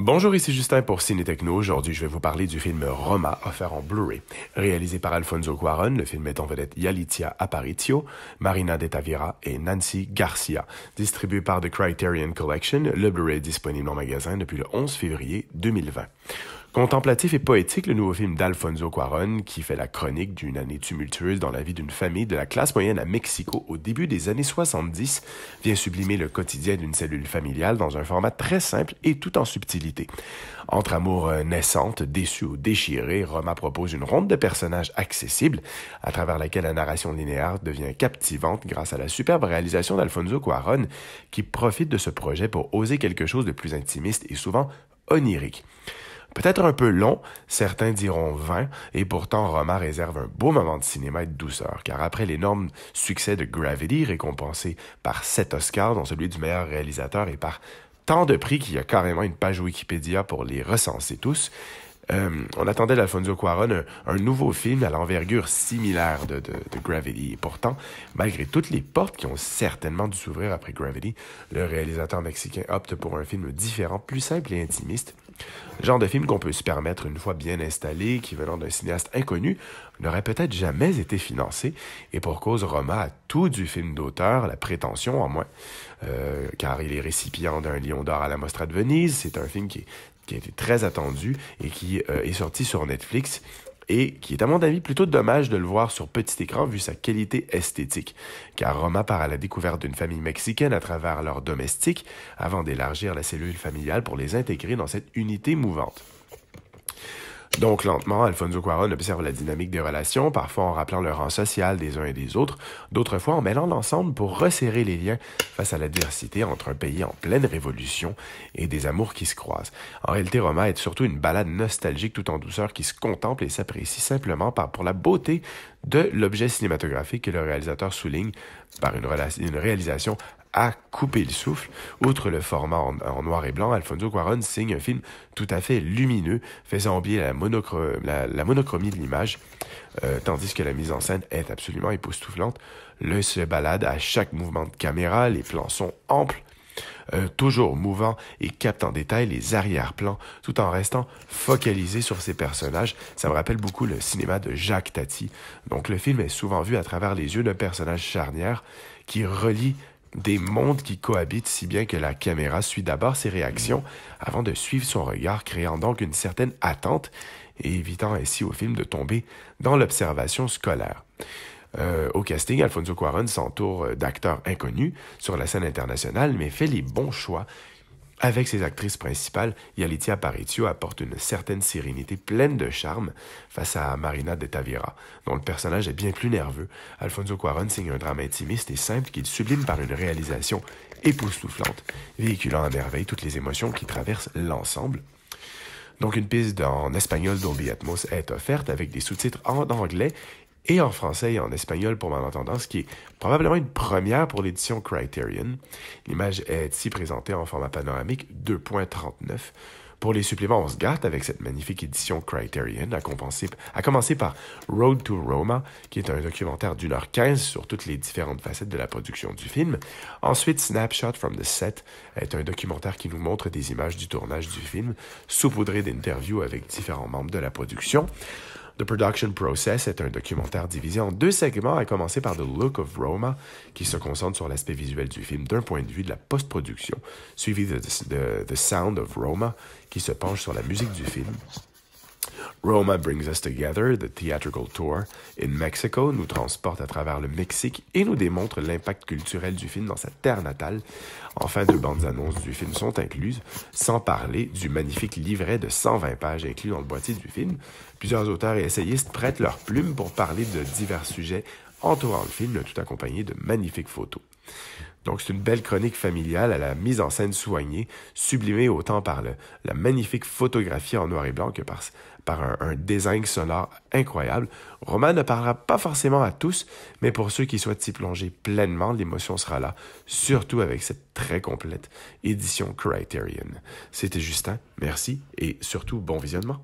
Bonjour, ici Justin pour Ciné Techno. Aujourd'hui, je vais vous parler du film Roma, offert en Blu-ray. Réalisé par Alfonso Cuaron, le film met en vedette Yalitia Aparicio, Marina de Tavira et Nancy Garcia. Distribué par The Criterion Collection, le Blu-ray est disponible en magasin depuis le 11 février 2020. Contemplatif et poétique, le nouveau film d'Alfonso Cuaron, qui fait la chronique d'une année tumultueuse dans la vie d'une famille de la classe moyenne à Mexico au début des années 70, vient sublimer le quotidien d'une cellule familiale dans un format très simple et tout en subtilité. Entre amour euh, naissante, déçu ou déchiré, Roma propose une ronde de personnages accessibles, à travers laquelle la narration linéaire devient captivante grâce à la superbe réalisation d'Alfonso Cuaron, qui profite de ce projet pour oser quelque chose de plus intimiste et souvent onirique. Peut-être un peu long, certains diront 20, et pourtant Roma réserve un beau moment de cinéma et de douceur, car après l'énorme succès de Gravity, récompensé par sept Oscars, dont celui du meilleur réalisateur et par tant de prix qu'il y a carrément une page Wikipédia pour les recenser tous, euh, on attendait d'Alfonso Cuaron euh, un, nouveau film à l'envergure similaire de, Gravity. Et pourtant, malgré toutes les portes qui ont certainement dû s'ouvrir après Gravity, le réalisateur mexicain opte pour un film différent, plus simple et intimiste. genre de film qu'on peut se permettre une fois bien installé, qui venant d'un cinéaste inconnu, n'aurait peut-être jamais été financé, et pour cause Roma a tout du film d'auteur, la prétention en moins, euh, car il est récipient d'un Lion d'or à la Mostra de Venise, c'est un film qui est qui a été très attendu et qui euh, est sorti sur Netflix et qui est à mon avis plutôt dommage de le voir sur petit écran vu sa qualité esthétique, car Roma part à la découverte d'une famille mexicaine à travers leur domestique avant d'élargir la cellule familiale pour les intégrer dans cette unité mouvante. Donc, lentement, Alfonso Cuaron observe la dynamique des relations, parfois en rappelant le rang social des uns et des autres, d'autres fois en mêlant l'ensemble pour resserrer les liens face à l'adversité entre un pays en pleine révolution et des amours qui se croisent. En réalité, Roma est surtout une balade nostalgique tout en douceur qui se contemple et s'apprécie simplement par, pour la beauté de l'objet cinématographique que le réalisateur souligne par une réalisation à couper le souffle. Outre le format en, noir et blanc, Alfonso Cuarón signe un film tout à fait lumineux, faisant oublier la, la, monochromie de l'image, euh, tandis que la mise en scène est absolument époustouflante. Le se balade à chaque mouvement de caméra, les plans sont amples, euh, toujours mouvant et capte en détail les arrière-plans tout en restant focalisé sur ses personnages. Ça me rappelle beaucoup le cinéma de Jacques Tati. Donc le film est souvent vu à travers les yeux d'un personnage charnière qui relie des mondes qui cohabitent si bien que la caméra suit d'abord ses réactions avant de suivre son regard, créant donc une certaine attente et évitant ainsi au film de tomber dans l'observation scolaire. Euh, au casting, Alfonso Cuaron s'entoure d'acteurs inconnus sur la scène internationale, mais fait les bons choix avec ses actrices principales, Yalitia Aparicio apporte une certaine sérénité pleine de charme face à Marina de Tavira, dont le personnage est bien plus nerveux. Alfonso Cuarón signe un drame intimiste et simple qu'il sublime par une réalisation époustouflante, véhiculant à merveille toutes les émotions qui traversent l'ensemble. Donc une piste en espagnol d'Obi Atmos est offerte avec des sous-titres en anglais et en français et en espagnol pour malentendance, ce qui est probablement une première pour l'édition Criterion. L'image est ici présentée en format panoramique 2.39. Pour les suppléments, on se gâte avec cette magnifique édition Criterion, à, compenser, à commencer par Road to Roma, qui est un documentaire d'une heure quinze sur toutes les différentes facettes de la production du film. Ensuite, Snapshot from the Set est un documentaire qui nous montre des images du tournage du film, saupoudré d'interviews avec différents membres de la production. The Production Process est un documentaire divisé en deux segments, à commencer par The Look of Roma, qui se concentre sur l'aspect visuel du film d'un point de vue de la post-production, suivi de, The Sound of Roma, qui se penche sur la musique du film, Roma Brings Us Together, The Theatrical Tour in Mexico, nous transporte à travers le Mexique et nous démontre l'impact culturel du film dans sa terre natale. Enfin, deux bandes annonces du film sont incluses, sans parler du magnifique livret de 120 pages inclus dans le boîtier du film. Plusieurs auteurs et essayistes prêtent leurs plumes pour parler de divers sujets entourant le film, tout accompagné de magnifiques photos. Donc, c'est une belle chronique familiale à la mise en scène soignée, sublimée autant par le, la magnifique photographie en noir et blanc que par, par un, design sonore incroyable. Roman ne parlera pas forcément à tous, mais pour ceux qui souhaitent s'y plonger pleinement, l'émotion sera là, surtout avec cette très complète édition Criterion. C'était Justin, merci et surtout bon visionnement.